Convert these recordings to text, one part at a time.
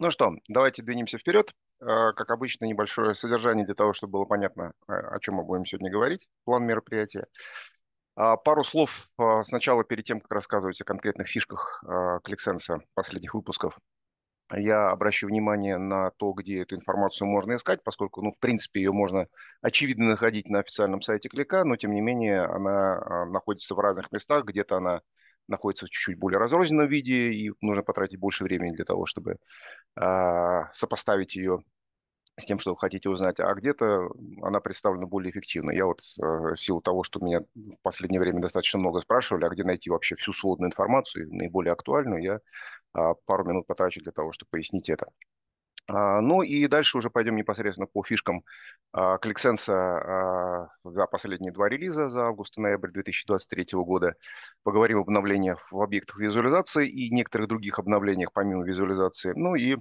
Ну что, давайте двинемся вперед. А, как обычно, небольшое содержание для того, чтобы было понятно, а, о чем мы будем сегодня говорить, план мероприятия. А, пару слов сначала перед тем, как рассказывать о конкретных фишках Кликсенса последних выпусков. Я обращу внимание на то, где эту информацию можно искать, поскольку, ну, в принципе, ее можно очевидно находить на официальном сайте Клика, но, тем не менее, она находится в разных местах. Где-то она находится в чуть-чуть более разрозненном виде, и нужно потратить больше времени для того, чтобы а, сопоставить ее с тем, что вы хотите узнать, а где-то она представлена более эффективно. Я вот э, в силу того, что меня в последнее время достаточно много спрашивали, а где найти вообще всю сводную информацию, наиболее актуальную, я а, пару минут потрачу для того, чтобы пояснить это. А, ну и дальше уже пойдем непосредственно по фишкам а, Кликсенса а, за последние два релиза за август и ноябрь 2023 года. Поговорим об обновлениях в объектах визуализации и некоторых других обновлениях помимо визуализации. Ну и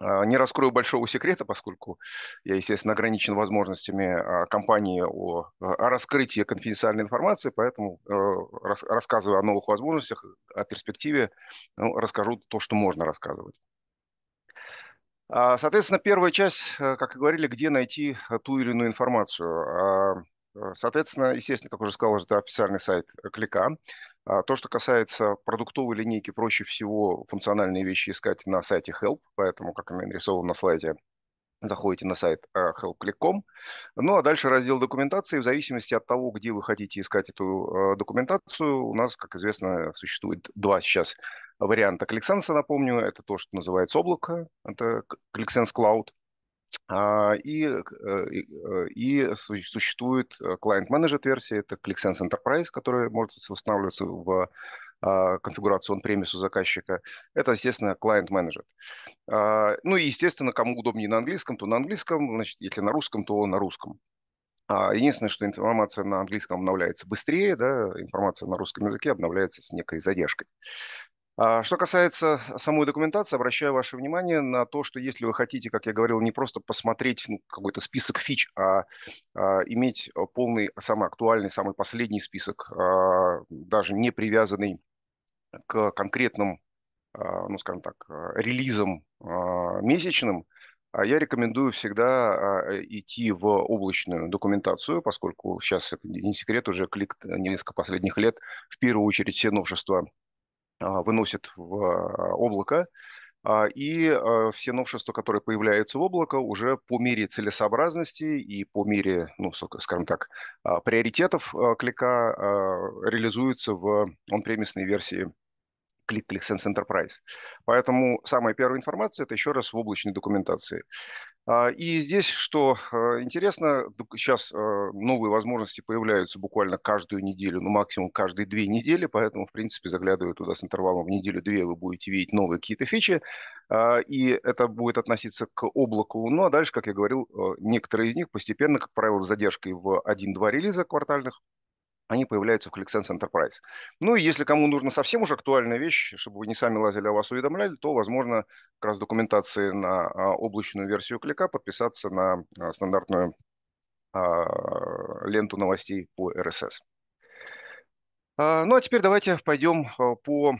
не раскрою большого секрета, поскольку я, естественно, ограничен возможностями компании о, о раскрытии конфиденциальной информации, поэтому э, рассказываю о новых возможностях, о перспективе, ну, расскажу то, что можно рассказывать. А, соответственно, первая часть, э, как и говорили, где найти э, ту или иную информацию. А, э, соответственно, естественно, как уже сказал, это официальный сайт Клика. А, то, что касается продуктовой линейки, проще всего функциональные вещи искать на сайте Help, поэтому, как она нарисована на слайде, заходите на сайт help.com. Э, ну а дальше раздел документации. В зависимости от того, где вы хотите искать эту э, документацию, у нас, как известно, существует два сейчас варианта Кликсенса, напомню. Это то, что называется облако, это ClickSense Cloud. А, и, э, и существует client менеджер версия, это ClickSense Enterprise, которая может устанавливаться в а, конфигурацию он у заказчика. Это, естественно, client менеджер а, Ну и, естественно, кому удобнее на английском, то на английском, значит, если на русском, то на русском. А, единственное, что информация на английском обновляется быстрее, да, информация на русском языке обновляется с некой задержкой. Что касается самой документации, обращаю ваше внимание на то, что если вы хотите, как я говорил, не просто посмотреть ну, какой-то список фич, а, а иметь полный, самый актуальный, самый последний список, а, даже не привязанный к конкретным, а, ну, скажем так, а, релизам а, месячным, я рекомендую всегда идти в облачную документацию, поскольку сейчас это не секрет, уже клик несколько последних лет в первую очередь все новшества выносят в облако, и все новшества, которые появляются в облако, уже по мере целесообразности и по мере, ну, скажем так, приоритетов клика реализуются в он-премисной версии клик ClickSense Enterprise. Поэтому самая первая информация – это еще раз в облачной документации. А, и здесь, что э, интересно, сейчас э, новые возможности появляются буквально каждую неделю, ну максимум каждые две недели, поэтому, в принципе, заглядывая туда с интервалом в неделю-две, вы будете видеть новые какие-то фичи, а, и это будет относиться к облаку. Ну а дальше, как я говорил, э, некоторые из них постепенно, как правило, с задержкой в 1-2 релиза квартальных, они появляются в ClickSense Enterprise. Ну и если кому нужна совсем уж актуальная вещь, чтобы вы не сами лазили, а вас уведомляли, то, возможно, как раз документации на а, облачную версию клика подписаться на а, стандартную а, ленту новостей по RSS. Ну а теперь давайте пойдем по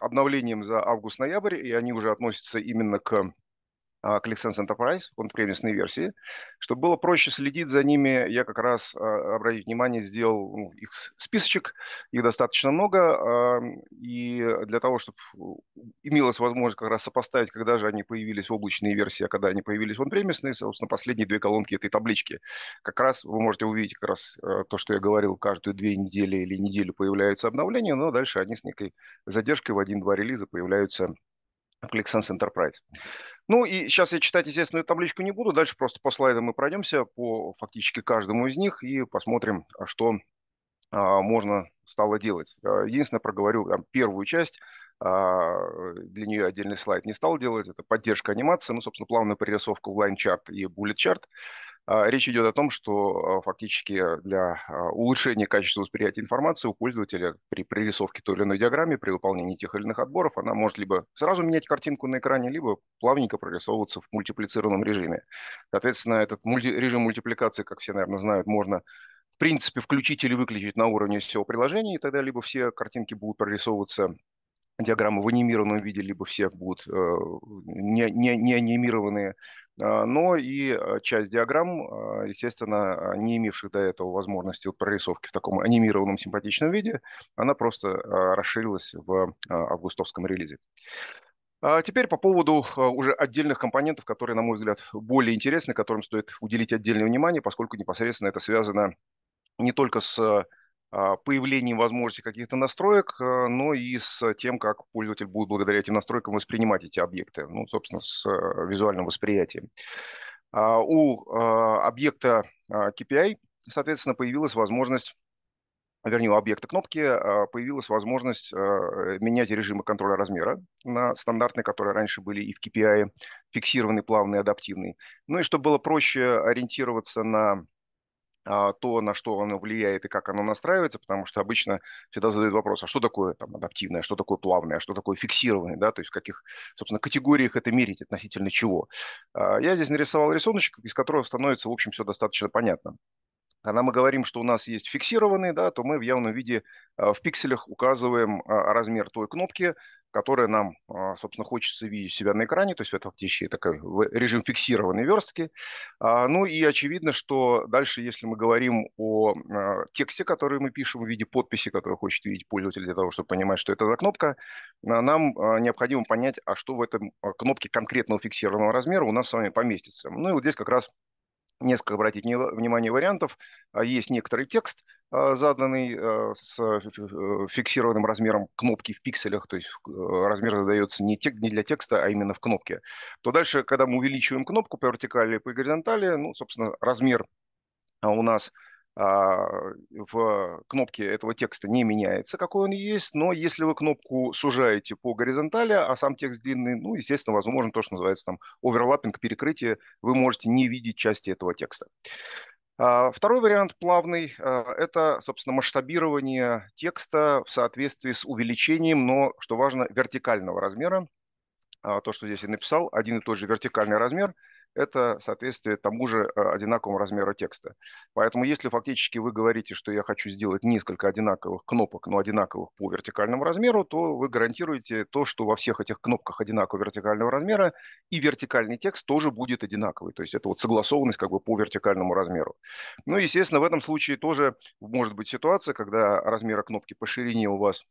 обновлениям за август-ноябрь, и они уже относятся именно к ClickSense а, Enterprise, он-премисной версии, чтобы было проще следить за ними. Я как раз, а, обратите внимание, сделал ну, их списочек, их достаточно много, а, и для того, чтобы имелась возможность как раз сопоставить, когда же они появились облачные версии, а когда они появились он-премисные, собственно, последние две колонки этой таблички. Как раз вы можете увидеть как раз то, что я говорил, каждую две недели или неделю появляются обновления, но дальше они с некой задержкой в один-два релиза появляются ClickSense Enterprise. Ну и сейчас я читать, естественно, табличку не буду. Дальше просто по слайдам мы пройдемся по фактически каждому из них и посмотрим, что а, можно стало делать. А, единственное, проговорю там, первую часть, а, для нее отдельный слайд не стал делать, это поддержка анимации, ну, собственно, плавная прорисовка в line-чарт и bullet-чарт. А, речь идет о том, что а, фактически для а, улучшения качества восприятия информации у пользователя при прорисовке той или иной диаграмме, при выполнении тех или иных отборов, она может либо сразу менять картинку на экране, либо плавненько прорисовываться в мультиплицированном режиме. Соответственно, этот мульти режим мультипликации, как все, наверное, знают, можно в принципе, включить или выключить на уровне всего приложения, и тогда либо все картинки будут прорисовываться диаграммы в анимированном виде, либо все будут э, не, не, не анимированные, а, но и а, часть диаграмм, а, естественно, не имевших до этого возможности вот прорисовки в таком анимированном симпатичном виде, она просто расширилась в августовском релизе. теперь по поводу уже отдельных компонентов, которые, на мой взгляд, более интересны, которым стоит уделить отдельное внимание, поскольку непосредственно это связано не только с а, появлением возможности каких-то настроек, а, но и с э, тем, как пользователь будет благодаря этим настройкам воспринимать эти объекты, ну, собственно, с э, визуальным восприятием. А, у объекта KPI, соответственно, появилась возможность вернее, у объекта кнопки появилась возможность э, менять режимы контроля размера на стандартные, которые раньше были и в KPI, фиксированный, плавный, адаптивный. Ну и чтобы было проще ориентироваться на а, то, на что оно влияет и как оно настраивается, потому что обычно всегда задают вопрос, а что такое там, адаптивное, что такое плавное, а что такое фиксированное, да, то есть в каких, собственно, категориях это мерить, относительно чего. А, я здесь нарисовал рисуночек, из которого становится, в общем, все достаточно понятно. Когда мы говорим, что у нас есть фиксированный, да, то мы в явном виде а, в пикселях указываем а, размер той кнопки, которая нам, а, собственно, хочется видеть себя на экране, то есть это фактически такой режим фиксированной верстки. Ну и очевидно, что дальше, если мы говорим о тексте, который мы пишем в виде подписи, который хочет видеть пользователь для того, чтобы понимать, что это за кнопка, нам необходимо понять, а что в этом кнопке конкретного фиксированного размера у нас с вами поместится. Ну и вот здесь как раз несколько обратить внимание вариантов. А, есть некоторый текст, а, заданный а, с э, э, фиксированным размером кнопки в пикселях, то есть э, размер задается не для текста, а именно в кнопке. То дальше, когда мы увеличиваем кнопку по вертикали и по горизонтали, ну, собственно, размер у нас а, в кнопке этого текста не меняется, какой он есть, но если вы кнопку сужаете по горизонтали, а сам текст длинный, ну, естественно, возможно то, что называется там оверлаппинг, перекрытие, вы можете не видеть части этого текста. А, второй вариант плавный а, – это, собственно, масштабирование текста в соответствии с увеличением, но, что важно, вертикального размера. То, что здесь я написал, один и тот же вертикальный размер – это соответствие тому же э, одинаковому размеру текста. Поэтому если фактически вы говорите, что я хочу сделать несколько одинаковых кнопок, но одинаковых по вертикальному размеру, то вы гарантируете то, что во всех этих кнопках одинакового вертикального размера и вертикальный текст тоже будет одинаковый. То есть это вот согласованность как бы по вертикальному размеру. Ну, естественно, в этом случае тоже может быть ситуация, когда размеры кнопки по ширине у вас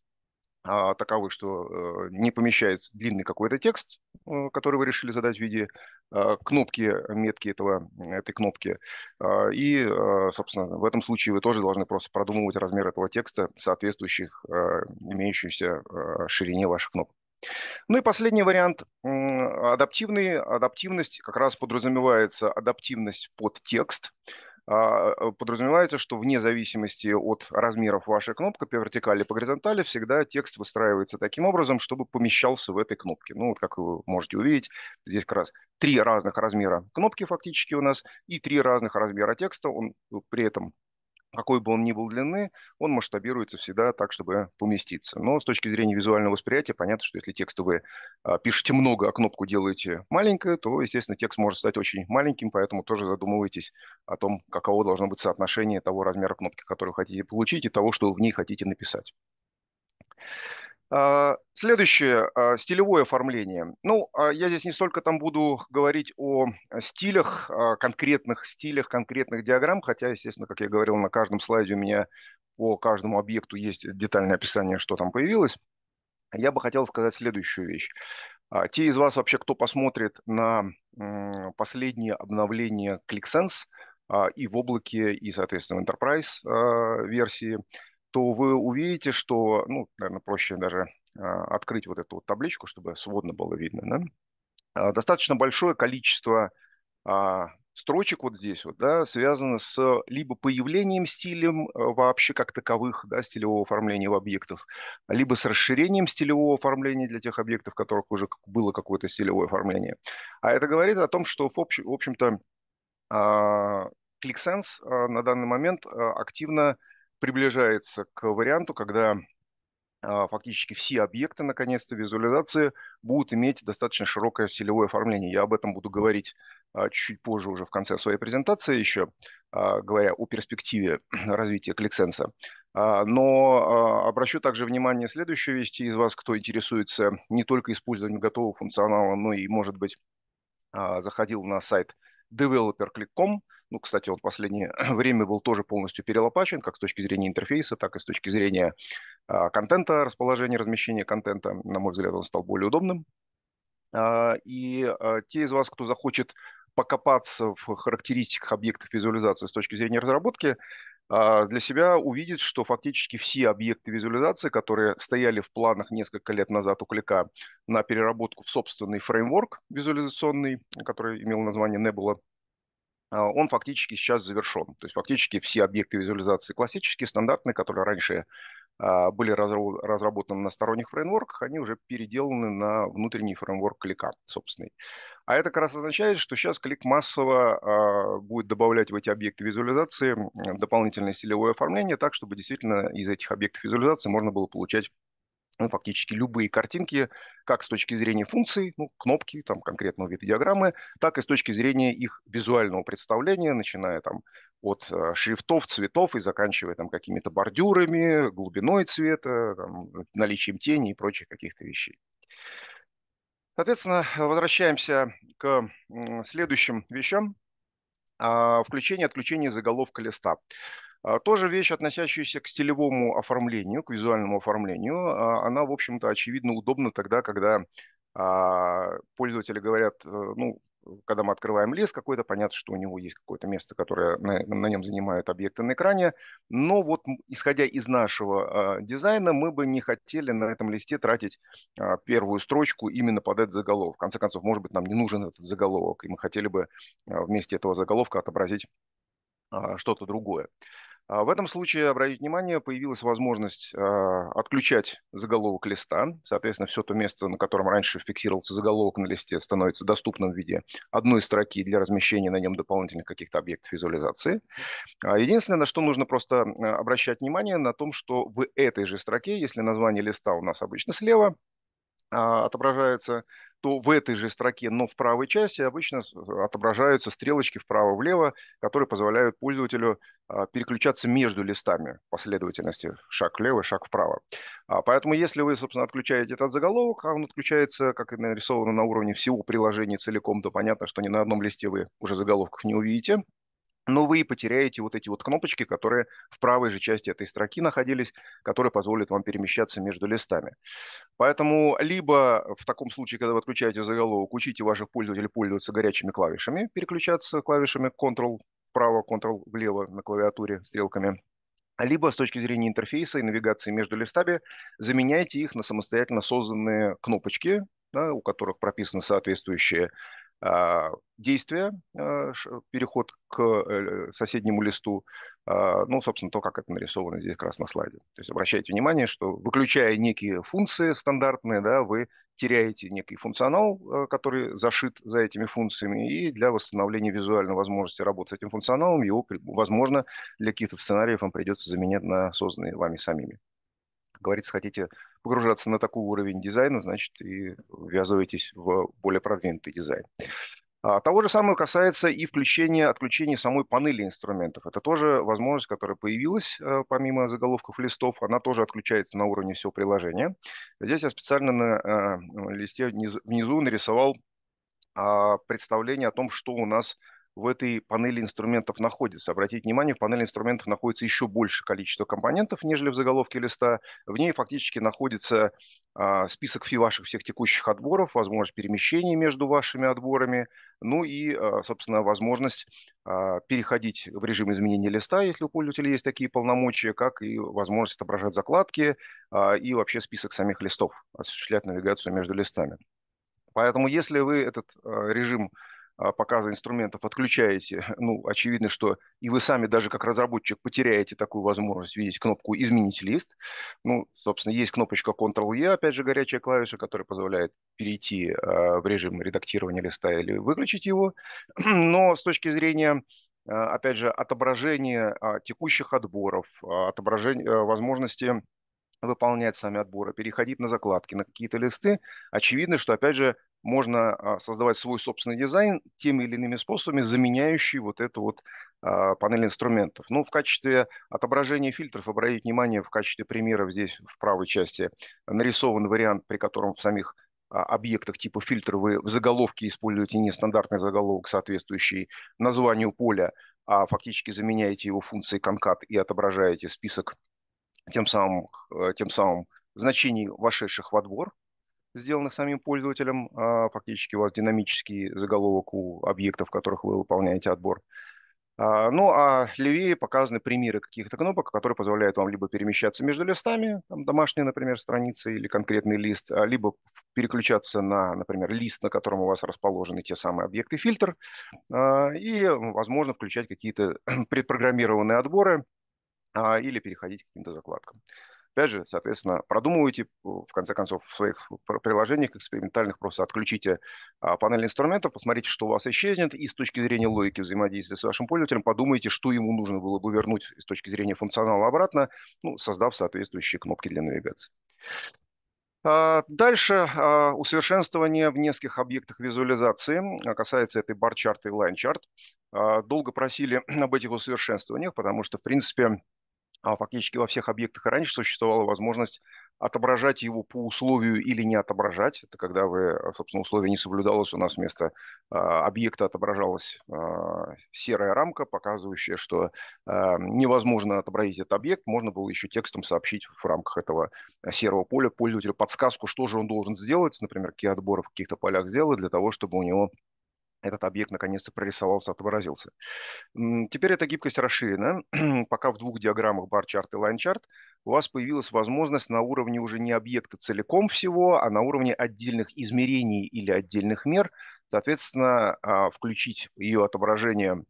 а, таковы, что э, не помещается длинный какой-то текст, э, который вы решили задать в виде э, кнопки, метки этого, этой кнопки. А, и, собственно, в этом случае вы тоже должны просто продумывать размер этого текста, соответствующих имеющейся ширине ваших кнопок. Ну и последний вариант – адаптивный. Адаптивность как раз подразумевается адаптивность под текст. А, э, подразумевается, что вне зависимости от размеров вашей кнопки по вертикали и по горизонтали всегда текст выстраивается таким образом, чтобы помещался в этой кнопке. Ну, вот как вы можете увидеть, здесь как раз три разных размера кнопки фактически у нас и три разных размера текста. Он при этом какой бы он ни был длины, он масштабируется всегда так, чтобы поместиться. Но с точки зрения визуального восприятия, понятно, что если текст вы а, пишете много, а кнопку делаете маленькую, то, естественно, текст может стать очень маленьким, поэтому тоже задумывайтесь о том, каково должно быть соотношение того размера кнопки, которую хотите получить, и того, что вы в ней хотите написать. А, следующее а, стилевое оформление. Ну, а, я здесь не столько там буду говорить о стилях, конкретных стилях, конкретных диаграмм, хотя, естественно, как я говорил, на каждом слайде у меня по каждому объекту есть детальное описание, что там появилось. Я бы хотел сказать следующую вещь. Те из вас вообще, кто посмотрит на последнее обновление ClickSense и в облаке, и, соответственно, в Enterprise версии, то вы увидите, что, ну, наверное, проще даже а, открыть вот эту вот табличку, чтобы сводно было видно, да? А, достаточно большое количество а, строчек вот здесь вот, да, связано с э, либо появлением стилем э, вообще как таковых, да, стилевого оформления в объектов, либо с расширением стилевого оформления для тех объектов, в которых уже было какое-то стилевое оформление. А это говорит о том, что, в, общ, в общем-то, ClickSense на данный момент активно приближается к варианту, когда а, фактически все объекты, наконец-то, визуализации будут иметь достаточно широкое стилевое оформление. Я об этом буду говорить а, чуть-чуть позже уже в конце своей презентации еще, а, говоря о перспективе развития кликсенса. Но обращу также внимание следующую вести из вас, кто интересуется не только использованием готового функционала, но и, может быть, заходил на сайт developer.com. Ну, кстати, он в последнее время был тоже полностью перелопачен, как с точки зрения интерфейса, так и с точки зрения а, контента, расположения, размещения контента. На мой взгляд, он стал более удобным. А, и а, те из вас, кто захочет покопаться в характеристиках объектов визуализации с точки зрения разработки, а, для себя увидит, что фактически все объекты визуализации, которые стояли в планах несколько лет назад у Клика на переработку в собственный фреймворк визуализационный, который имел название Nebula, а, он фактически сейчас завершен. То есть фактически все объекты визуализации классические, стандартные, которые раньше а, были разработаны на сторонних фреймворках, они уже переделаны на внутренний фреймворк клика собственный. А это как раз означает, что сейчас клик массово а, будет добавлять в эти объекты визуализации дополнительное стилевое оформление так, чтобы действительно из этих объектов визуализации можно было получать ну, фактически любые картинки, как с точки зрения функций, ну, кнопки, там, конкретного вида диаграммы, так и с точки зрения их визуального представления, начиная там от э, шрифтов, цветов и заканчивая там какими-то бордюрами, глубиной цвета, там, наличием тени и прочих каких-то вещей. Соответственно, возвращаемся к следующим вещам. А, Включение-отключение заголовка листа. А, тоже вещь, относящаяся к стилевому оформлению, к визуальному оформлению. А, она, в общем-то, очевидно удобна тогда, когда а, пользователи говорят, э, ну, когда мы открываем лес какой-то, понятно, что у него есть какое-то место, которое на, на нем занимают объекты на экране, но вот исходя из нашего э, дизайна, мы бы не хотели на этом листе тратить э, первую строчку именно под этот заголовок. В конце концов, может быть, нам не нужен этот заголовок, и мы хотели бы э, вместе этого заголовка отобразить э, что-то другое. Э, а в этом случае, обратите внимание, появилась возможность а, отключать заголовок листа. Соответственно, все то место, на котором раньше фиксировался заголовок на листе, становится доступным в виде одной строки для размещения на нем дополнительных каких-то объектов визуализации. А единственное, на что нужно просто обращать внимание, на том, что в этой же строке, если название листа у нас обычно слева, отображается то в этой же строке, но в правой части обычно э, отображаются стрелочки вправо-влево, которые позволяют пользователю а, переключаться между листами последовательности шаг влево, шаг вправо. А, поэтому если вы, собственно, отключаете этот заголовок, а он отключается, как и нарисовано на уровне всего приложения целиком, то понятно, что ни на одном листе вы уже заголовков не увидите, но вы потеряете вот эти вот кнопочки, которые в правой же части этой строки находились, которые позволят вам перемещаться между листами. Поэтому либо в таком случае, когда вы отключаете заголовок, учите ваших пользователей пользоваться горячими клавишами, переключаться клавишами Ctrl вправо, Ctrl влево на клавиатуре стрелками, либо с точки зрения интерфейса и навигации между листами, заменяйте их на самостоятельно созданные кнопочки, да, у которых прописаны соответствующие а, действия, а, переход к э, соседнему листу, а, ну, собственно, то, как это нарисовано здесь как раз на слайде. То есть обращайте внимание, что выключая некие функции стандартные, да, вы теряете некий функционал, э, который зашит за этими функциями, и для восстановления визуальной возможности работы с этим функционалом его, возможно, для каких-то сценариев вам придется заменять на созданные вами самими. Как говорится, хотите погружаться на такой уровень дизайна, значит, и ввязываетесь в более продвинутый дизайн. А, того же самого касается и включения, отключения самой панели инструментов. Это тоже возможность, которая появилась э, помимо заголовков листов. Она тоже отключается на уровне всего приложения. Здесь я специально на э, листе внизу нарисовал а, представление о том, что у нас в этой панели инструментов находится. Обратите внимание, в панели инструментов находится еще больше количество компонентов, нежели в заголовке листа. В ней фактически находится а, список ваших всех текущих отборов, возможность перемещения между вашими отборами, ну и, а, собственно, возможность а, переходить в режим изменения листа, если у пользователя есть такие полномочия, как и возможность отображать закладки и вообще список самих листов, осуществлять навигацию между листами. Поэтому если вы этот режим а, показа инструментов отключаете, ну, очевидно, что и вы сами даже как разработчик потеряете такую возможность видеть кнопку «Изменить лист». Ну, собственно, есть кнопочка Ctrl-E, опять же, горячая клавиша, которая позволяет перейти а, в режим редактирования листа или выключить его. Но с точки зрения а, опять же, отображение текущих отборов, отображение э, возможности выполнять сами отборы, переходить на закладки, на какие-то листы. Очевидно, что, опять же, можно а, создавать свой собственный дизайн тем или иными способами, заменяющий вот эту вот а, панель инструментов. Ну, в качестве отображения фильтров, обратите внимание, в качестве примера здесь в правой части нарисован вариант, при котором в самих а, объектах типа фильтра вы в заголовке используете не стандартный заголовок, соответствующий названию поля, а фактически заменяете его функцией конкат и отображаете список тем самым, э, тем самым значений, вошедших в отбор сделанных самим пользователем. А, фактически у вас динамический заголовок у объектов, в которых вы выполняете отбор. А, ну, а левее показаны примеры каких-то кнопок, которые позволяют вам либо перемещаться между листами, там домашняя, например, страница или конкретный лист, а, либо переключаться на, например, лист, на котором у вас расположены те самые объекты фильтр, и, возможно, включать какие-то предпрограммированные отборы или переходить к каким-то закладкам. Опять же, соответственно, продумывайте, в конце концов, в своих приложениях экспериментальных просто отключите а, панель инструментов, посмотрите, что у вас исчезнет, и с точки зрения логики взаимодействия с вашим пользователем подумайте, что ему нужно было бы вернуть с точки зрения функционала обратно, ну, создав соответствующие кнопки для навигации. А, дальше а, усовершенствование в нескольких объектах визуализации. Касается этой бар-чарта и лайн-чарт. Долго просили об этих усовершенствованиях, потому что, в принципе, а фактически во всех объектах раньше существовала возможность отображать его по условию или не отображать. Это когда вы, собственно, условие не соблюдалось, у нас вместо э, объекта отображалась э, серая рамка, показывающая, что э, невозможно отобразить этот объект. Можно было еще текстом сообщить в рамках этого серого поля пользователю подсказку, что же он должен сделать, например, какие отборы в каких-то полях сделать для того, чтобы у него этот объект наконец-то прорисовался, отобразился. Теперь эта гибкость расширена. Пока в двух диаграммах бар-чарт и лайн-чарт у вас появилась возможность на уровне уже не объекта целиком всего, а на уровне отдельных измерений или отдельных мер, соответственно, а, включить ее отображение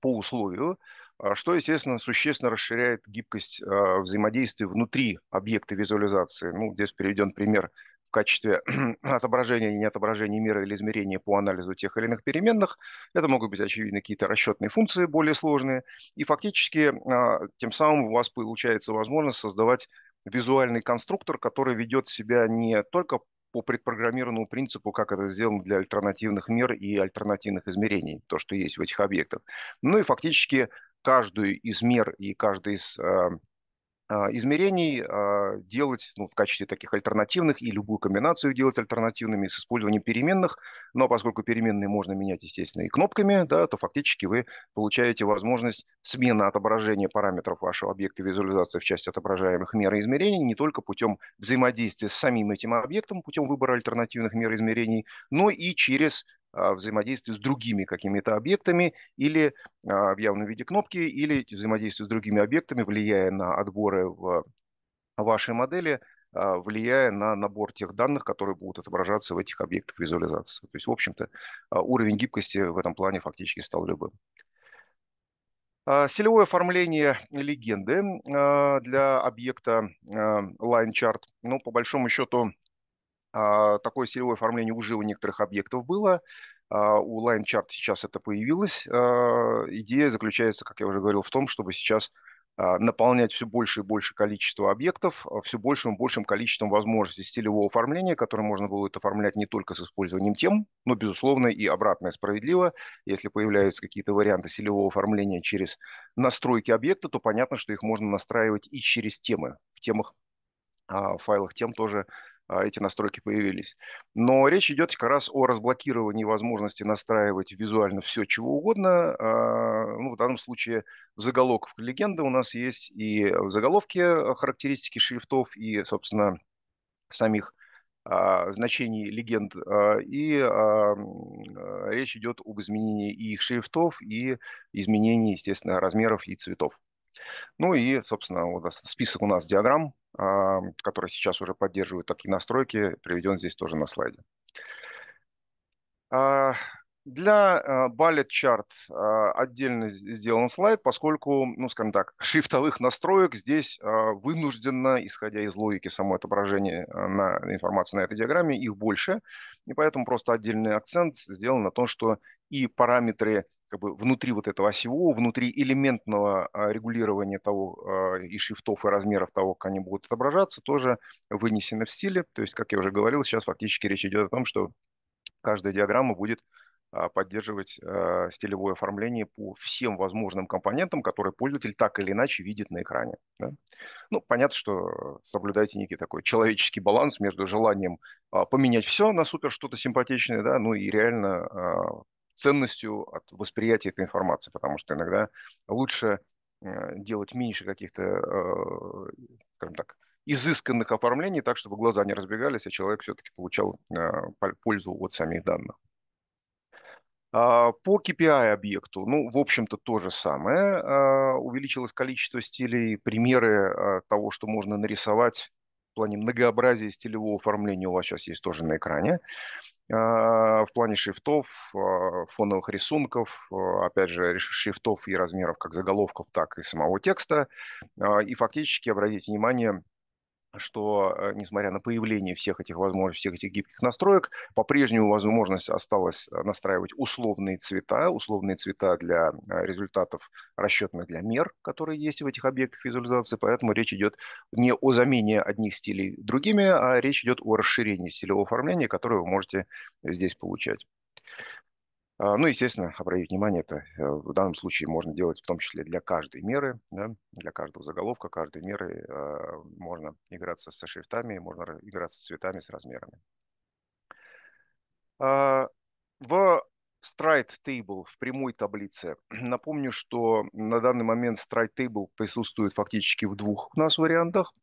по условию, а, что, естественно, существенно расширяет гибкость а, взаимодействия внутри объекта визуализации. Ну, здесь приведен пример в качестве отображения или не отображения мира или измерения по анализу тех или иных переменных. Это могут быть, очевидно, какие-то расчетные функции более сложные. И фактически а, тем самым у вас получается возможность создавать визуальный конструктор, который ведет себя не только по предпрограммированному принципу, как это сделано для альтернативных мер и альтернативных измерений, то, что есть в этих объектах. но и фактически каждую из мер и каждый из а, а, измерений а, делать ну, в качестве таких альтернативных и любую комбинацию делать альтернативными с использованием переменных. Но поскольку переменные можно менять, естественно, и кнопками, да, то фактически вы получаете возможность смены отображения параметров вашего объекта визуализации в части отображаемых мер и измерений не только путем взаимодействия с самим этим объектом, путем выбора альтернативных мер измерений, но и через а, взаимодействию с другими какими-то объектами или а, в явном виде кнопки, или взаимодействию с другими объектами, влияя на отборы в вашей модели, а, влияя на набор тех данных, которые будут отображаться в этих объектах визуализации. То есть, в общем-то, уровень гибкости в этом плане фактически стал любым. Селевое оформление легенды для объекта line chart. Ну, по большому счету, а, такое стилевое оформление уже у некоторых объектов было. А, у Line Chart сейчас это появилось. А, идея заключается, как я уже говорил, в том, чтобы сейчас наполнять все больше и больше количество объектов, все большим и большим количеством возможностей стилевого оформления, которое можно будет оформлять не только с использованием тем, но, безусловно, и обратное справедливо. Если появляются какие-то варианты стилевого оформления через настройки объекта, то понятно, что их можно настраивать и через темы. В темах, в файлах тем тоже а, эти настройки появились. Но речь идет как раз о разблокировании возможности настраивать визуально все, чего угодно. А, ну, в данном случае заголовков легенды у нас есть и в заголовке а, характеристики шрифтов, и, собственно, самих значений легенд. И речь идет об изменении и их шрифтов, и изменении, естественно, размеров и цветов. Ну и, собственно, вот список у нас диаграмм а, который сейчас уже поддерживает такие настройки, приведен здесь тоже на слайде. А, для э, Ballet Chart э, отдельно сделан слайд, поскольку, ну, скажем так, шрифтовых настроек здесь э, вынужденно, исходя из логики самого отображения на информации на этой диаграмме, их больше. И поэтому просто отдельный акцент сделан на том, что и параметры как бы внутри вот этого осевого, внутри элементного регулирования того и шрифтов, и размеров того, как они будут отображаться, тоже вынесены в стиле. То есть, как я уже говорил, сейчас фактически речь идет о том, что каждая диаграмма будет а, поддерживать а, стилевое оформление по всем возможным компонентам, которые пользователь так или иначе видит на экране. Да? Ну, понятно, что соблюдайте некий такой человеческий баланс между желанием а, поменять все на супер что-то симпатичное, да, ну и реально ценностью от восприятия этой информации, потому что иногда лучше делать меньше каких-то, скажем так, изысканных оформлений, так, чтобы глаза не разбегались, а человек все-таки получал пользу от самих данных. А, по KPI объекту, ну, в общем-то, то же самое. А, увеличилось количество стилей, примеры а, того, что можно нарисовать в плане многообразия стилевого оформления у вас сейчас есть тоже на экране. В плане шрифтов, фоновых рисунков, опять же, шрифтов и размеров как заголовков, так и самого текста. И фактически, обратите внимание, что, э, несмотря на появление всех этих возможностей, всех этих гибких настроек, по-прежнему возможность осталась э, настраивать условные цвета, условные цвета для э, результатов расчетных для мер, которые есть в этих объектах визуализации, поэтому речь идет не о замене одних стилей другими, а речь идет о расширении стилевого оформления, которое вы можете здесь получать. А, ну, естественно, обратить внимание, это э, в данном случае можно делать в том числе для каждой меры, да, для каждого заголовка, каждой меры а, можно играться со шрифтами, можно играться с цветами, с размерами. А, в Stride Table, в прямой таблице, напомню, что на данный момент Stride Table присутствует фактически в двух у нас вариантах.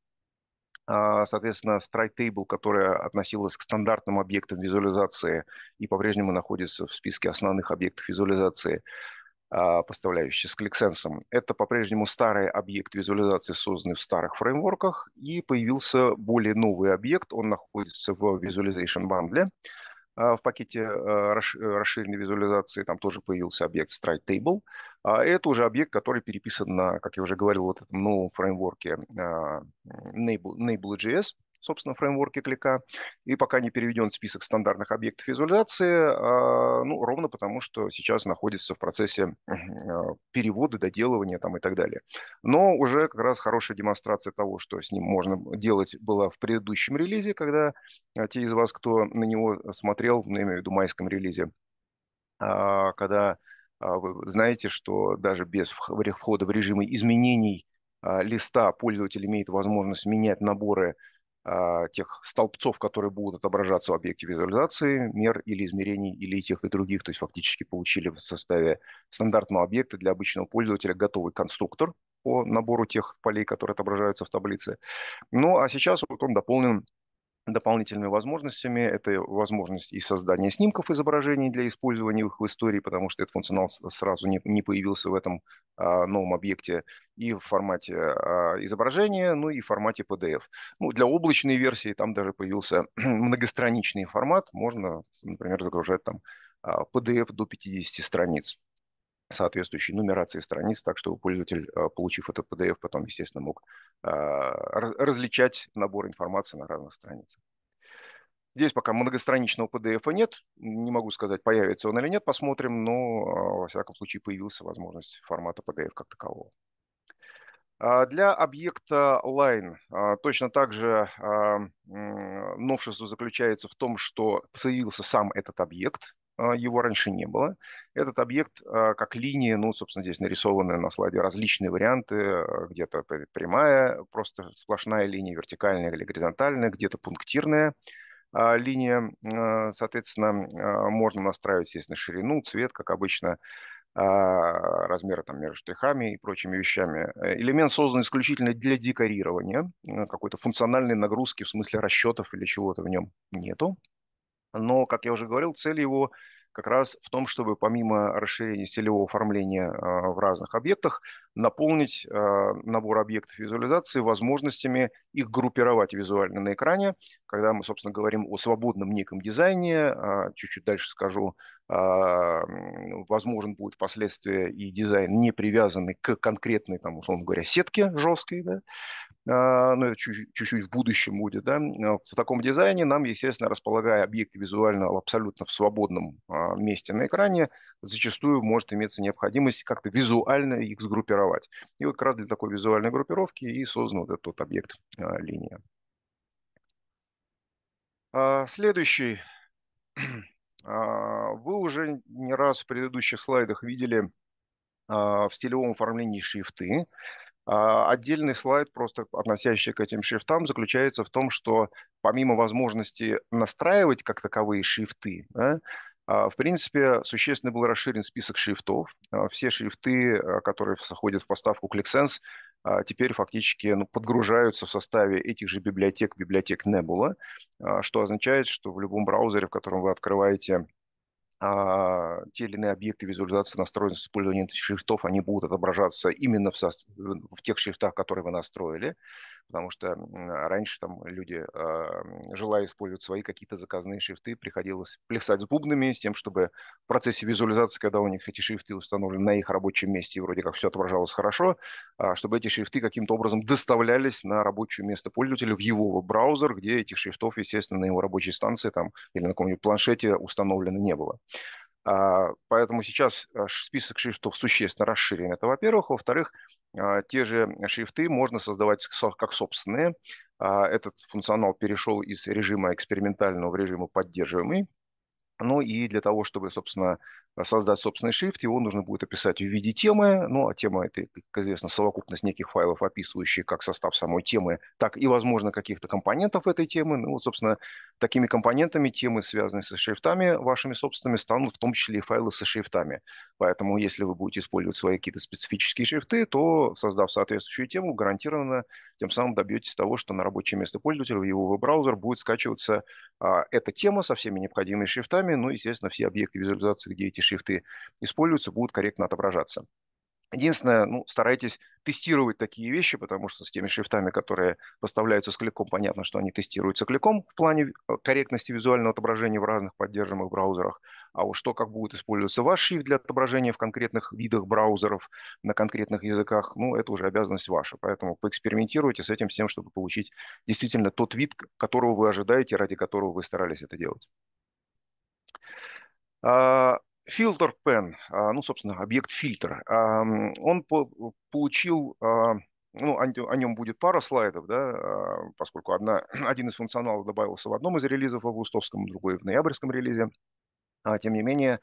А, соответственно, Strike которая относилась к стандартным объектам визуализации и по-прежнему находится в списке основных объектов визуализации, а, поставляющий с ClickSense. Это по-прежнему старый объект визуализации, созданный в старых фреймворках, и появился более новый объект, он находится в Visualization Bundle, а, в пакете э, э, расширенной визуализации, там тоже появился объект Stride Table. А, это уже объект, который переписан на, как я уже говорил, вот этом новом ну, фреймворке а, Nable.js собственно, фреймворке клика, и пока не переведен список стандартных объектов визуализации, а, ну, ровно потому, что сейчас находится в процессе э, перевода, доделывания там и так далее. Но уже как раз хорошая демонстрация того, что с ним можно делать, была в предыдущем релизе, когда э, те из вас, кто на него смотрел, ну, я имею в виду майском релизе, а, когда а, вы знаете, что даже без входа в режимы изменений листа пользователь имеет возможность менять наборы а, тех столбцов, которые будут отображаться в объекте визуализации, мер или измерений, или тех и других. То есть фактически получили в составе стандартного объекта для обычного пользователя готовый конструктор по набору тех полей, которые отображаются в таблице. Ну а сейчас вот он дополнен Дополнительными возможностями – это возможность и создания снимков изображений для использования их в истории, потому что этот функционал сразу не, не появился в этом а, новом объекте, и в формате а, изображения, ну и в формате PDF. Ну, для облачной версии там даже появился многостраничный формат, можно, например, загружать там а, PDF до 50 страниц соответствующей нумерации страниц, так что пользователь, э, получив этот PDF, потом, естественно, мог э, различать набор информации на разных страницах. Здесь пока многостраничного PDF -а нет. Не могу сказать, появится он или нет, посмотрим, но, э, во всяком случае, появилась возможность формата PDF как такового. А для объекта Line точно так же новшество заключается в том, что появился сам этот объект. А, его раньше не было. Этот объект а, как линия, ну, собственно, здесь нарисованы на слайде различные варианты, а, где-то прямая, просто сплошная линия, вертикальная или горизонтальная, где-то пунктирная линия, соответственно, можно настраивать, естественно, ширину, цвет, как обычно, размеры там, между штрихами и прочими вещами. Элемент создан исключительно для декорирования, какой-то функциональной нагрузки в смысле расчетов или чего-то в нем нету но, как я уже говорил, цель его как раз в том, чтобы помимо расширения стилевого оформления а, в разных объектах, наполнить э, набор объектов визуализации возможностями их группировать визуально на экране. Когда мы, собственно, говорим о свободном неком дизайне, а, чуть-чуть дальше скажу, а, возможен будет впоследствии и дизайн, не привязанный к конкретной, там, условно говоря, сетке жесткой, да, а, но это чуть-чуть в будущем будет, да, в таком дизайне нам, естественно, располагая объект визуально абсолютно в свободном месте на экране, зачастую может иметься необходимость как-то визуально их сгруппировать группировать. И вот как раз для такой визуальной группировки и создан вот этот объект э, линия. А, следующий. А, вы уже не раз в предыдущих слайдах видели а, в стилевом оформлении шрифты. Отдельный слайд, просто относящийся к этим шрифтам, заключается в том, что помимо возможности настраивать как таковые шрифты, а, в принципе, существенно был расширен список шрифтов. А, все шрифты, а, которые заходят в поставку ClickSense, теперь фактически ну, подгружаются в составе этих же библиотек, библиотек Nebula, что означает, что в любом браузере, в котором вы открываете а, те или иные объекты визуализации настроены с использованием шрифтов, они будут отображаться именно в, со... в тех шрифтах, которые вы настроили, потому что раньше там люди, а, желая использовать свои какие-то заказные шрифты, приходилось плясать с бубнами, с тем, чтобы в процессе визуализации, когда у них эти шрифты установлены на их рабочем месте, и вроде как все отображалось хорошо, а, чтобы эти шрифты каким-то образом доставлялись на рабочее место пользователя в его браузер, где этих шрифтов, естественно, на его рабочей станции там, или на каком-нибудь планшете установлено не было. А, поэтому сейчас э, список шрифтов существенно расширен. Это во-первых. Во-вторых, а, те же шрифты можно создавать как собственные. А, этот функционал перешел из режима экспериментального в режим поддерживаемый. Ну и для того, чтобы, собственно, создать собственный шрифт, его нужно будет описать в виде темы. Ну, а тема – это, как известно, совокупность неких файлов, описывающих как состав самой темы, так и, возможно, каких-то компонентов этой темы. Ну, вот, собственно, такими компонентами темы, связанные со шрифтами вашими собственными, станут в том числе и файлы со шрифтами. Поэтому, если вы будете использовать свои какие-то специфические шрифты, то, создав соответствующую тему, гарантированно тем самым добьетесь того, что на рабочее место пользователя в его веб-браузер будет скачиваться а, эта тема со всеми необходимыми шрифтами, шрифтами, ну, естественно, все объекты визуализации, где эти шрифты используются, будут корректно отображаться. Единственное, ну, старайтесь тестировать такие вещи, потому что с теми шрифтами, которые поставляются с кликом, понятно, что они тестируются кликом в плане э, корректности визуального отображения в разных поддерживаемых браузерах. А уж то, как будет использоваться ваш шрифт для отображения в конкретных видах браузеров, на конкретных языках, ну, это уже обязанность ваша. Поэтому поэкспериментируйте с этим, с тем, чтобы получить действительно тот вид, которого вы ожидаете, ради которого вы старались это делать. А, фильтр Pen, а, ну, собственно, объект фильтр, а, он получил, ну, о нем будет пара слайдов, да, поскольку одна, один из функционалов добавился в одном из релизов в августовском, другой в ноябрьском релизе. Тем не менее,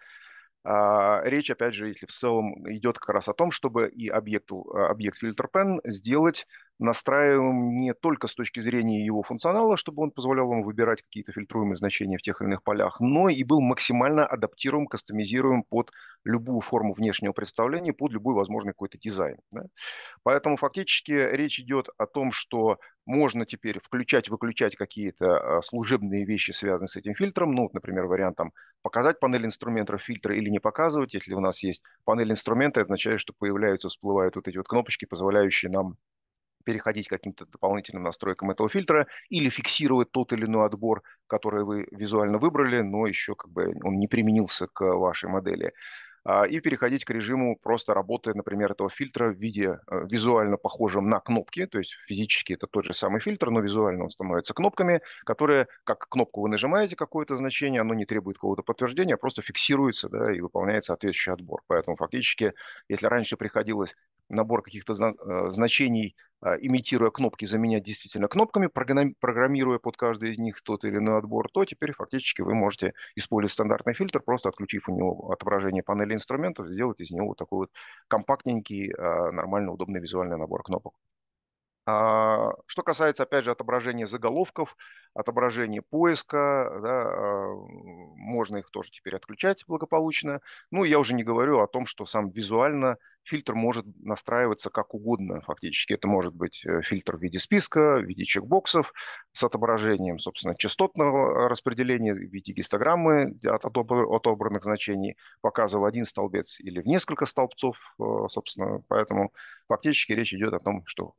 речь, опять же, если в целом идет как раз о том, чтобы и объект, объект фильтр Pen сделать настраиваем не только с точки зрения его функционала, чтобы он позволял вам выбирать какие-то фильтруемые значения в тех или иных полях, но и был максимально адаптируем, кастомизируем под любую форму внешнего представления, под любой возможный какой-то дизайн. Да? Поэтому фактически речь идет о том, что можно теперь включать-выключать какие-то а, служебные вещи, связанные с этим фильтром. Ну, вот, например, вариант там показать панель инструментов фильтра или не показывать. Если у нас есть панель инструмента, это означает, что появляются, всплывают вот эти вот кнопочки, позволяющие нам переходить к каким-то дополнительным настройкам этого фильтра или фиксировать тот или иной отбор, который вы визуально выбрали, но еще как бы он не применился к вашей модели. А, и переходить к режиму просто работы, например, этого фильтра в виде э, визуально похожем на кнопки, то есть физически это тот же самый фильтр, но визуально он становится кнопками, которые, как кнопку вы нажимаете какое-то значение, оно не требует какого-то подтверждения, а просто фиксируется да, и выполняется соответствующий отбор. Поэтому фактически, если раньше приходилось набор каких-то э, значений, а, имитируя кнопки, заменять действительно кнопками, программируя под каждый из них тот или иной отбор, то теперь фактически вы можете использовать стандартный фильтр, просто отключив у него отображение панели для инструментов, сделать из него такой вот компактненький, а, нормально удобный визуальный набор кнопок. А, что касается, опять же, отображения заголовков, отображение поиска, да, э, можно их тоже теперь отключать благополучно. Ну, я уже не говорю о том, что сам визуально фильтр может настраиваться как угодно фактически. Это может быть э, фильтр в виде списка, в виде чекбоксов, с отображением, собственно, частотного распределения в виде гистограммы от отобранных значений, показывая один столбец или в несколько столбцов, э, собственно. Поэтому фактически речь идет о том, что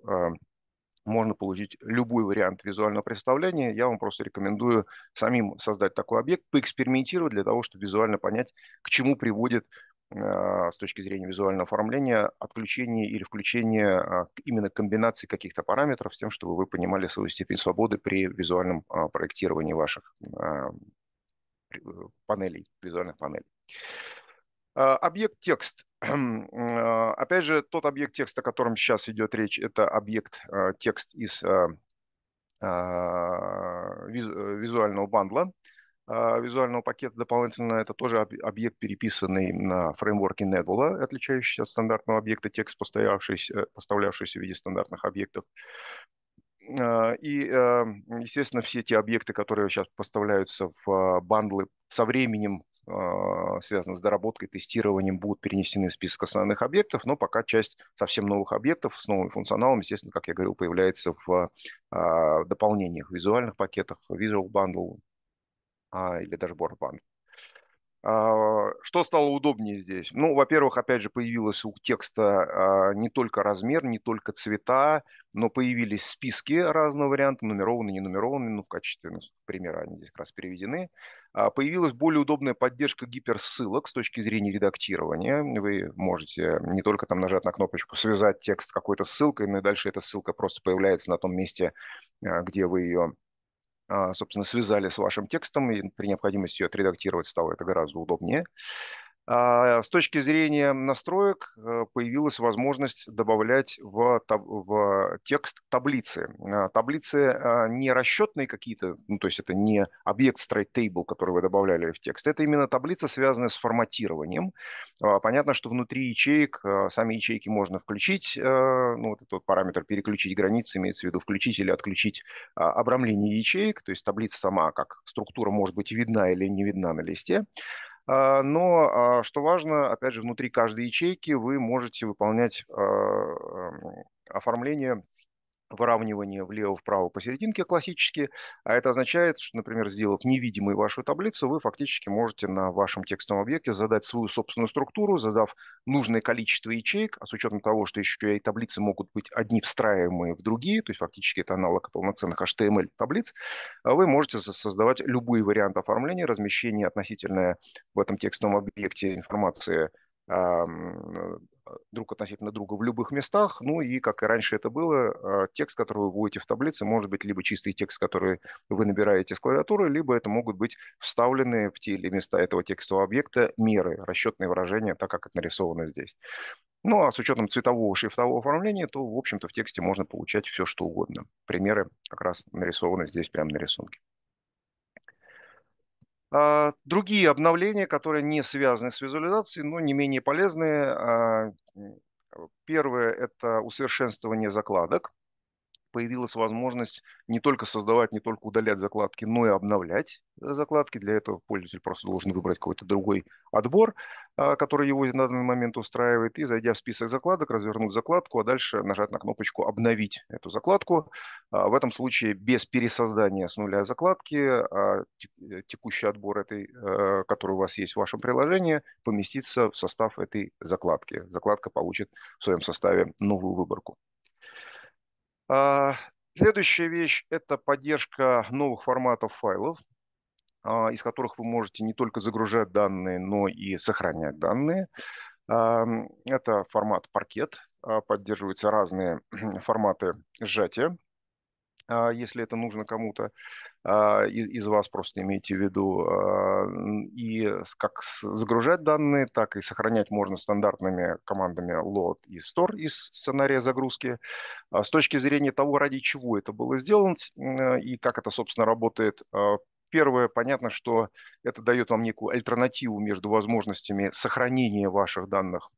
можно получить любой вариант визуального представления. Я вам просто рекомендую самим создать такой объект, поэкспериментировать для того, чтобы визуально понять, к чему приводит а, с точки зрения визуального оформления отключение или включение а, именно комбинации каких-то параметров с тем, чтобы вы понимали свою степень свободы при визуальном а, проектировании ваших э, панелей, визуальных панелей. Объект текст а, опять же, тот объект текста, о котором сейчас идет речь, это объект э, текст из э, а, э, визуального бандла, а, визуального пакета дополнительно. Это тоже объект, переписанный на фреймворке Nebula, отличающийся от стандартного объекта, текст, поставлявшийся, в виде стандартных объектов. И, естественно, все те объекты, которые сейчас поставляются в бандлы, со временем а, связанные с доработкой, тестированием, будут перенесены в список основных объектов, но пока часть совсем новых объектов с новым функционалом, естественно, как я говорил, появляется в а, дополнениях, визуальных пакетах, Visual Bundle а, или даже Board Bundle. А, что стало удобнее здесь? Ну, во-первых, опять же, появилось у текста а, не только размер, не только цвета, но появились списки разного варианта, нумерованные, не нумерованные, ну, в качестве ну, примера они здесь как раз переведены. А, появилась более удобная поддержка гиперссылок с точки зрения редактирования. Вы можете не только там нажать на кнопочку «Связать текст какой-то ссылкой», но и дальше эта ссылка просто появляется на том месте, где вы ее а, собственно, связали с вашим текстом, и при необходимости ее отредактировать стало это гораздо удобнее. А, с точки зрения настроек э, появилась возможность добавлять в, в текст таблицы. А, таблицы а, не расчетные какие-то, ну, то есть это не объект straight table, который вы добавляли в текст. Это именно таблица, связанная с форматированием. Понятно, что внутри ячеек, сами ячейки можно включить, ну, вот этот вот параметр переключить границы, имеется в виду включить или отключить обрамление ячеек, то есть таблица сама как структура может быть видна или не видна на листе. А, но, а, что важно, опять же, внутри каждой ячейки вы можете выполнять а, оформление выравнивание влево-вправо посерединке классически, а это означает, что, например, сделав невидимой вашу таблицу, вы фактически можете на вашем текстовом объекте задать свою собственную структуру, задав нужное количество ячеек, а с учетом того, что еще и таблицы могут быть одни встраиваемые в другие, то есть фактически это аналог полноценных HTML таблиц, а вы можете создавать любые варианты оформления, размещения относительно в этом текстовом объекте информации а, друг относительно друга в любых местах. Ну и, как и раньше это было, а, текст, который вы вводите в таблице, может быть либо чистый текст, который вы набираете с клавиатуры, либо это могут быть вставленные в те или места этого текстового объекта меры, расчетные выражения, так как это нарисовано здесь. Ну а с учетом цветового шрифтового оформления, то, в общем-то, в тексте можно получать все, что угодно. Примеры как раз нарисованы здесь прямо на рисунке. А, другие обновления, которые не связаны с визуализацией, но не менее полезные. А, первое – это усовершенствование закладок появилась возможность не только создавать, не только удалять закладки, но и обновлять э, закладки. Для этого пользователь просто должен выбрать какой-то другой отбор, а, который его на данный момент устраивает, и, зайдя в список закладок, развернуть закладку, а дальше нажать на кнопочку «Обновить эту закладку». А, в этом случае без пересоздания с нуля закладки а э, текущий отбор, этой, э, который у вас есть в вашем приложении, поместится в состав этой закладки. Закладка получит в своем составе новую выборку. А, следующая вещь – это поддержка новых форматов файлов, а, из которых вы можете не только загружать данные, но и сохранять данные. А, это формат паркет, поддерживаются разные форматы сжатия, если это нужно кому-то. А, из, из вас просто имейте в виду. А, и как загружать данные, так и сохранять можно стандартными командами load и store из сценария загрузки. А, с точки зрения того, ради чего это было сделано э, и как это, собственно, работает, Первое, понятно, что это дает вам некую альтернативу между возможностями сохранения ваших данных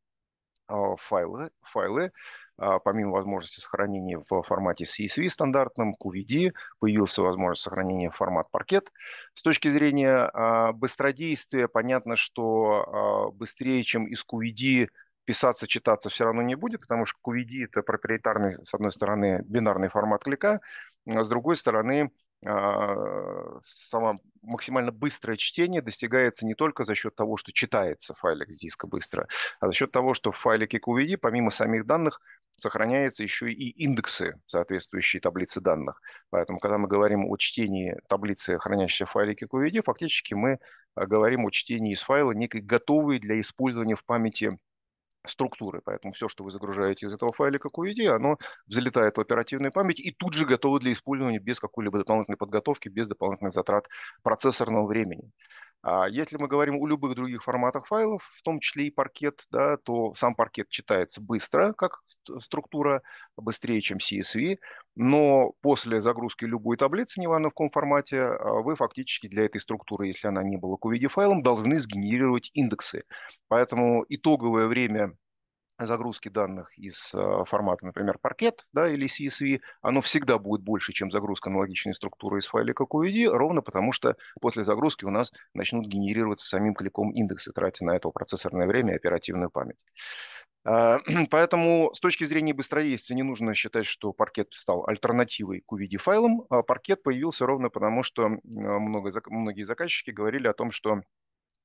а, файлы, файлы а, помимо возможности сохранения в формате CSV стандартном, QVD, появился возможность сохранения в формат паркет. С точки зрения а, быстродействия, понятно, что быстрее, чем из QVD, писаться, читаться все равно не будет, потому что QVD – это проприетарный, с одной стороны, бинарный формат клика, а с другой стороны, а, само максимально быстрое чтение достигается не только за счет того, что читается файлик с диска быстро, а за счет того, что в файлике QVD помимо самих данных сохраняются еще и индексы, соответствующие таблицы данных. Поэтому, когда мы говорим о чтении таблицы, хранящейся в файлике QVD, фактически мы а, говорим о чтении из файла некой готовой для использования в памяти структуры. Поэтому все, что вы загружаете из этого файлика QED, оно взлетает в оперативную память и тут же готово для использования без какой-либо дополнительной подготовки, без дополнительных затрат процессорного времени. А если мы говорим о любых других форматах файлов, в том числе и паркет, да, то сам паркет читается быстро, как структура, быстрее, чем CSV, но после загрузки любой таблицы, неважно в каком формате, а, вы фактически для этой структуры, если она не была QVD файлом, должны сгенерировать индексы. Поэтому итоговое время загрузки данных из э, формата, например, паркет да, или CSV, оно всегда будет больше, чем загрузка аналогичной структуры из файлика QED, ровно потому что после загрузки у нас начнут генерироваться самим кликом индексы, тратя на это процессорное время и оперативную память. А, поэтому с точки зрения быстродействия не нужно считать, что паркет стал альтернативой QVD файлам. А паркет появился ровно потому, что много, многие заказчики говорили о том, что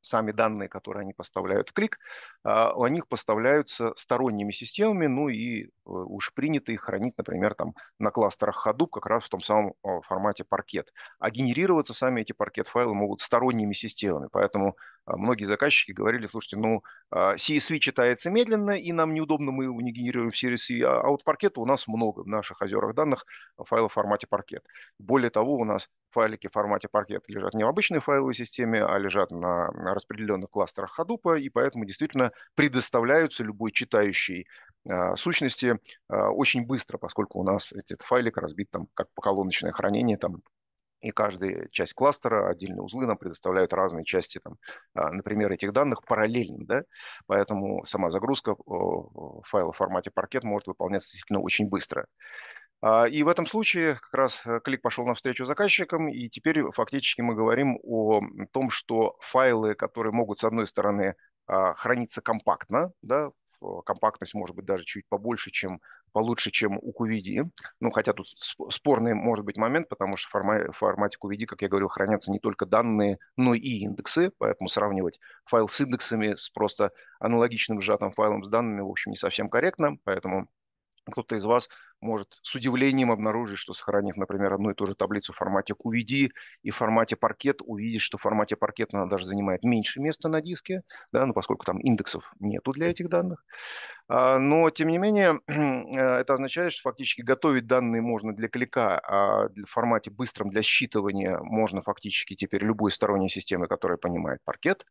сами данные, которые они поставляют в клик, а, у них поставляются сторонними системами, ну и э, уж принято их хранить, например, там на кластерах ходу, как раз в том самом формате паркет. А генерироваться сами эти паркет-файлы могут сторонними системами, поэтому а, многие заказчики говорили, слушайте, ну CSV а, читается медленно, и нам неудобно, мы его не генерируем в CSV, а вот паркета у нас много в наших озерах данных файлов в формате паркет. Более того, у нас файлики в формате паркет лежат не в обычной файловой системе, а лежат на распределенных кластерах Hadoop, и поэтому действительно предоставляются любой читающей а, сущности а, очень быстро, поскольку у нас этот файлик разбит там как по колоночное хранение, там и каждая часть кластера, отдельные узлы нам предоставляют разные части, там, а, например, этих данных параллельно. Да? Поэтому сама загрузка файла в формате паркет может выполняться действительно очень быстро. А, и в этом случае как раз э, клик пошел навстречу заказчикам, и теперь фактически мы говорим о том, что файлы, которые могут, с одной стороны, а, храниться компактно, да, компактность может быть даже чуть побольше, чем получше, чем у QVD. Ну, хотя тут спорный может быть момент, потому что в формате, QVD, как я говорил, хранятся не только данные, но и индексы, поэтому сравнивать файл с индексами с просто аналогичным сжатым файлом с данными, в общем, не совсем корректно, поэтому кто-то из вас может с удивлением обнаружить, что сохранив, например, одну и ту же таблицу в формате QVD и в формате паркет, увидит, что в формате паркет она даже занимает меньше места на диске, да, ну, поскольку там индексов нету для этих данных. А, но, тем не менее, э, это означает, что фактически готовить данные можно для клика, а в формате быстром для считывания можно фактически теперь любой сторонней системы, которая понимает паркет.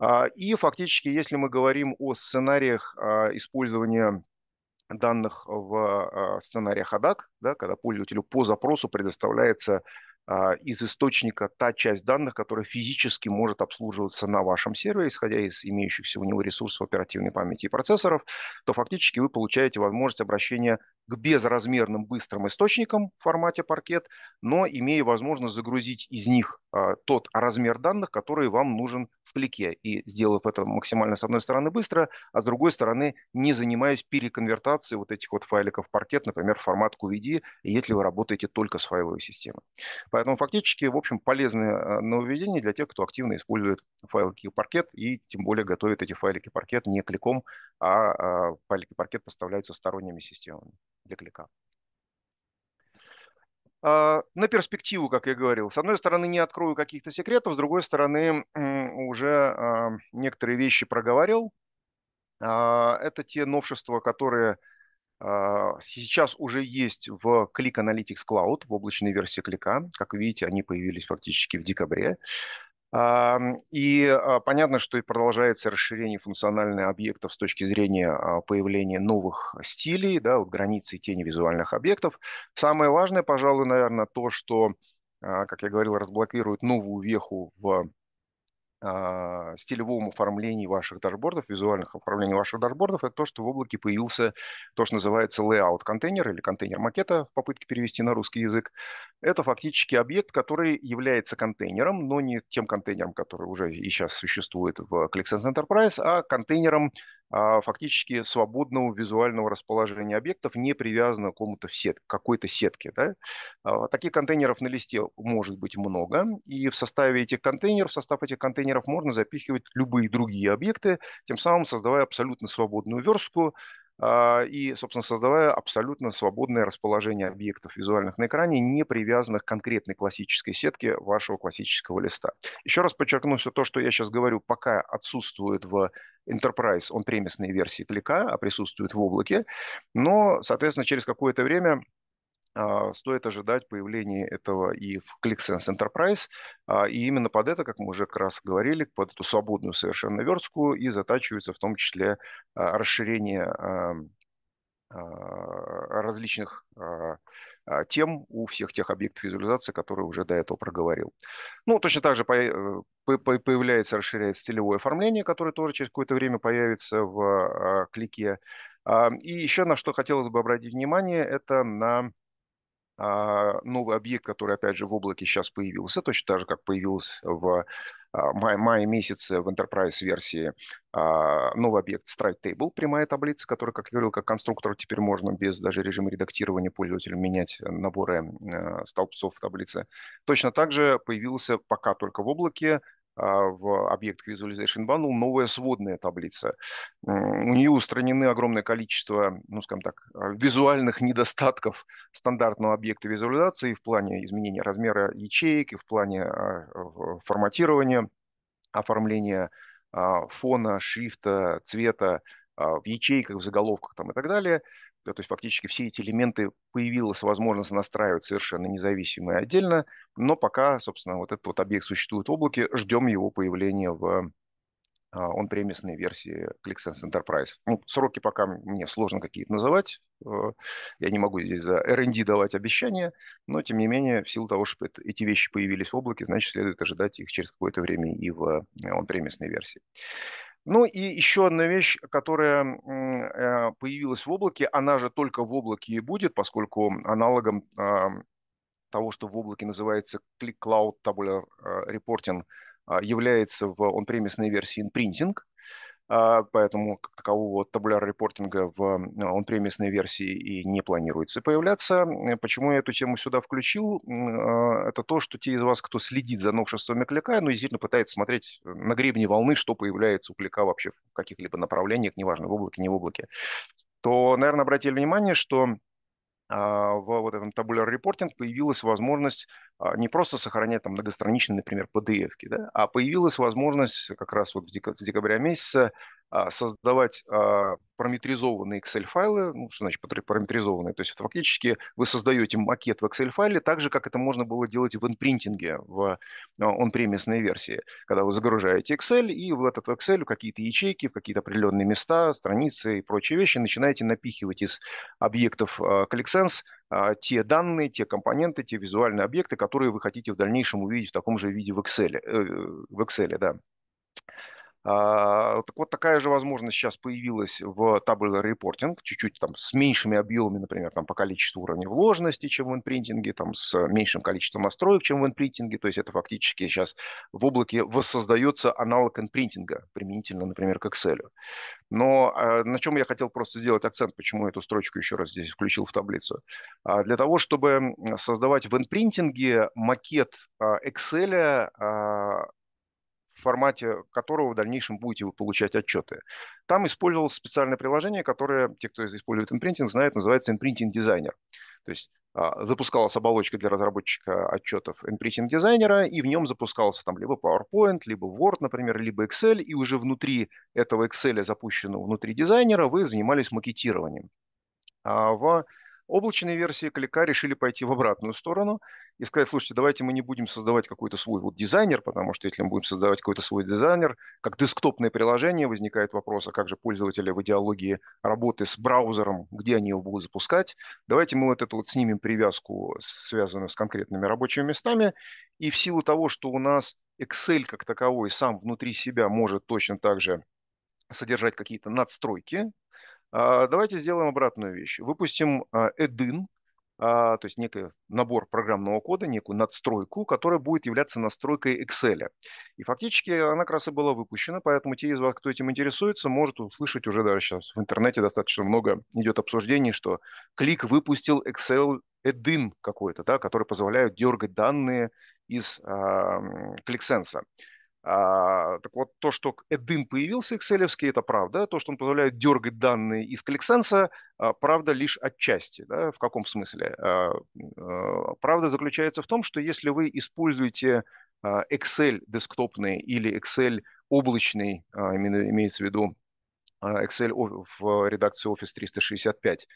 А, и фактически, если мы говорим о сценариях а, использования данных в э, сценариях ADAC, да, когда пользователю по запросу предоставляется а, из источника та часть данных, которая физически может обслуживаться на вашем сервере, исходя из имеющихся у него ресурсов оперативной памяти и процессоров, то фактически вы получаете возможность обращения к безразмерным быстрым источникам в формате паркет, но имея возможность загрузить из них а, тот размер данных, который вам нужен в плике. И сделав это максимально с одной стороны быстро, а с другой стороны не занимаясь переконвертацией вот этих вот файликов паркет, например, в формат QVD, если вы работаете только с файловой системой. Поэтому фактически, в общем, полезное э, нововведение для тех, кто активно использует файлики паркет и тем более готовит эти файлики паркет не кликом, а, а файлики паркет поставляются сторонними системами для клика. А, на перспективу, как я говорил, с одной стороны не открою каких-то секретов, с другой стороны уже а, некоторые вещи проговорил. Это те новшества, которые а, сейчас уже есть в Click Analytics Cloud, в облачной версии Клика. Как вы видите, они появились фактически в декабре. А, и а, понятно, что и продолжается расширение функциональных объектов с точки зрения появления новых стилей, да, вот границы и тени визуальных объектов. Самое важное, пожалуй, наверное, то, что, как я говорил, разблокирует новую веху в а, стилевом оформлении ваших дашбордов, визуальных оформлений ваших дашбордов, это то, что в облаке появился то, что называется layout контейнер или контейнер макета в попытке перевести на русский язык. Это фактически объект, который является контейнером, но не тем контейнером, который уже и сейчас существует в ClickSense Enterprise, а контейнером а, фактически свободного визуального расположения объектов, не привязанного к какому-то сет, какой-то сетке. Да? А, таких контейнеров на листе может быть много, и в составе этих контейнеров, в состав этих контейнеров можно запихивать любые другие объекты, тем самым создавая абсолютно свободную верстку, а, и, собственно, создавая абсолютно свободное расположение объектов визуальных на экране, не привязанных к конкретной классической сетке вашего классического листа. Еще раз подчеркну, что то, что я сейчас говорю, пока отсутствует в Enterprise, он премисной версии клика, а присутствует в облаке, но, соответственно, через какое-то время а, стоит ожидать появления этого и в ClickSense Enterprise. А, и именно под это, как мы уже как раз говорили, под эту свободную совершенно верстку и затачивается в том числе а, расширение различных тем у всех тех объектов визуализации, которые уже до этого проговорил. Ну, точно так же э, появляется, расширяется целевое оформление, которое тоже через какое-то время появится в клике. И еще на что хотелось бы обратить внимание, это на а, новый объект, который, опять же, в облаке сейчас появился, точно так же, как появился в а, мае, месяце в Enterprise версии а, новый объект Strike Table, прямая таблица, которая, как я говорил, как конструктор теперь можно без даже режима редактирования пользователя менять наборы столбцов в таблице. Точно так же появился пока только в облаке а, в объект Visualization Bundle новая сводная таблица. У нее устранены огромное количество, ну, скажем так, а, визуальных недостатков стандартного объекта визуализации в плане изменения размера ячеек и в плане а, форматирования, оформления фона, шрифта, цвета в ячейках, в заголовках там и так далее – да, то есть фактически все эти элементы появилась возможность настраивать совершенно независимо и отдельно, но пока, собственно, вот этот вот объект существует в облаке, ждем его появления в а, он премисной версии ClickSense Enterprise. Ну, сроки пока мне сложно какие-то называть. Э, я не могу здесь за R&D давать обещания, но, тем не менее, в силу того, что эти вещи появились в облаке, значит, следует ожидать их через какое-то время и в э, он премисной версии. Ну и еще одна вещь, которая э, э, появилась в облаке, она же только в облаке и будет, поскольку аналогом того, что в облаке называется Click Cloud Tabular Reporting, является в он-премисной версии Inprinting. А, поэтому как такового табуляр репортинга в он-премисной версии и не планируется появляться. Э, почему я эту тему сюда включил? А, это то, что те из вас, кто следит за новшествами клика, ну, действительно пытается смотреть на гребне волны, что появляется у клика вообще в каких-либо направлениях, неважно, в облаке, не в облаке, то, наверное, обратили внимание, что а, в вот этом tabular reporting появилась возможность а, не просто сохранять там многостраничные, например, PDF, да, а появилась возможность как раз вот с декабря месяца а, создавать а, параметризованные Excel-файлы. Ну, что значит параметризованные? То есть это фактически вы создаете макет в Excel-файле так же, как это можно было делать в инпринтинге, в а, он-премисной версии, когда вы загружаете Excel, и в этот Excel какие-то ячейки, в какие-то определенные места, страницы и прочие вещи начинаете напихивать из объектов ClickSense те данные, те компоненты, те визуальные объекты, которые вы хотите в дальнейшем увидеть в таком же виде в Excel. Э, в Excel да. А, так вот, такая же возможность сейчас появилась в Tabular репортинг, чуть-чуть там с меньшими объемами, например, там по количеству уровней вложенности, чем в инпринтинге, там с меньшим количеством настроек, чем в инпринтинге, то есть это фактически сейчас в облаке воссоздается аналог инпринтинга, применительно, например, к Excel. Но а, на чем я хотел просто сделать акцент, почему эту строчку еще раз здесь включил в таблицу. А, для того, чтобы создавать в инпринтинге макет Excel, формате которого в дальнейшем будете вы получать отчеты. Там использовалось специальное приложение, которое те, кто использует импринтинг, знают, называется импринтинг Designer. То есть а, запускалась оболочка для разработчика отчетов импринтинг дизайнера, и в нем запускался там либо PowerPoint, либо Word, например, либо Excel, и уже внутри этого Excel, запущенного внутри дизайнера, вы занимались макетированием. А в Облачные версии Клика решили пойти в обратную сторону и сказать, слушайте, давайте мы не будем создавать какой-то свой вот дизайнер, потому что если мы будем создавать какой-то свой дизайнер, как десктопное приложение, возникает вопрос, а как же пользователи в идеологии работы с браузером, где они его будут запускать. Давайте мы вот эту вот снимем привязку, связанную с конкретными рабочими местами, и в силу того, что у нас Excel как таковой сам внутри себя может точно так же содержать какие-то надстройки, а, давайте сделаем обратную вещь. Выпустим Эдын, а, а, то есть некий набор программного кода, некую надстройку, которая будет являться настройкой Excel. И фактически она как раз и была выпущена, поэтому те из вас, кто этим интересуется, может услышать уже даже сейчас в интернете достаточно много идет обсуждений, что клик выпустил Excel Эдин какой-то, да, который позволяет дергать данные из э, ClickSense. А, так вот, то, что Эдин появился excel это правда. То, что он позволяет дергать данные из ClickSense, а, правда лишь отчасти. Да? В каком смысле? А, а, правда заключается в том, что если вы используете а, Excel десктопный или Excel облачный, а, имеется в виду а, Excel в редакции Office 365,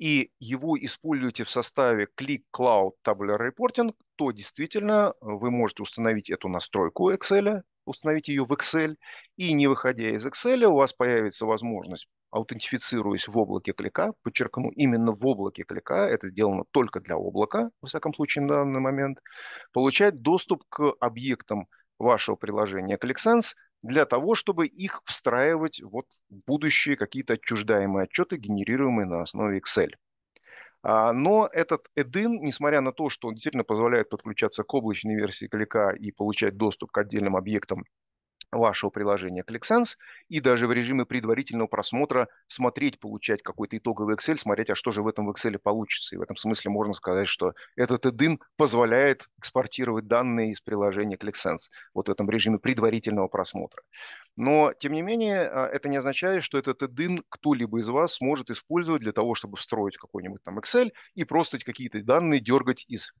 и его используете в составе Click Cloud Tabular Reporting, то действительно э, вы можете установить эту настройку Excel, установить ее в Excel, и не выходя из Excel, у вас появится возможность, аутентифицируясь в облаке клика, подчеркну, именно в облаке клика, это сделано только для облака, во всяком случае на данный момент, получать доступ к объектам вашего приложения ClickSense – для того, чтобы их встраивать вот в будущие какие-то отчуждаемые отчеты, генерируемые на основе Excel. А, но этот Эдин, несмотря на то, что он действительно позволяет подключаться к облачной версии клика и получать доступ к отдельным объектам вашего приложения ClickSense и даже в режиме предварительного просмотра смотреть, получать какой-то итоговый Excel, смотреть, а что же в этом Excel получится. И в этом смысле можно сказать, что этот EDIN позволяет экспортировать данные из приложения ClickSense вот в этом режиме предварительного просмотра. Но, тем не менее, а, это не означает, что этот EDIN кто-либо из вас сможет использовать для того, чтобы встроить какой-нибудь там Excel и просто какие-то данные дергать из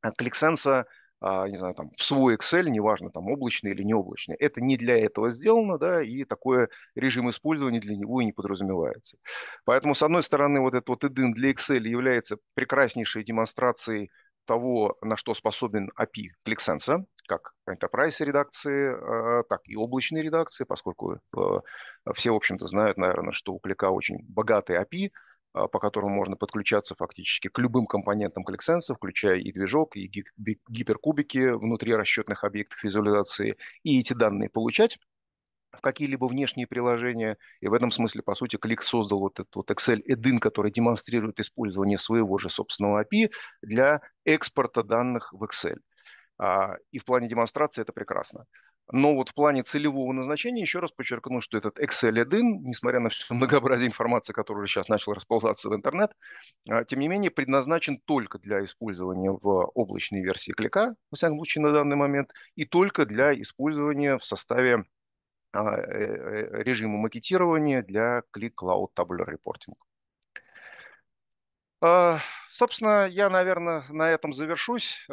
а, ClickSense а, не знаю, там, в свой Excel, неважно, там, облачный или не облачный. Это не для этого сделано, да, и такой режим использования для него и не подразумевается. Поэтому, с одной стороны, вот этот вот EDIN для Excel является прекраснейшей демонстрацией того, на что способен API ClickSense, как enterprise редакции, а, так и облачные редакции, поскольку а, все, в общем-то, знают, наверное, что у Клика очень богатый API, а, по которому можно подключаться фактически к любым компонентам ClickSense, включая и движок, и гиперкубики внутри расчетных объектов визуализации, и эти данные получать в какие-либо внешние приложения. И в этом смысле, по сути, Клик создал вот этот вот Excel Edin, который демонстрирует использование своего же собственного API для экспорта данных в Excel. А, и в плане демонстрации это прекрасно. Но вот в плане целевого назначения еще раз подчеркну, что этот Excel-1, несмотря на все многообразие информации, которая сейчас начала расползаться в интернет, а, тем не менее предназначен только для использования в облачной версии клика, во всяком случае на данный момент, и только для использования в составе а, э, э, режима макетирования для Click Cloud Tabular Reporting. А, собственно, я, наверное, на этом завершусь.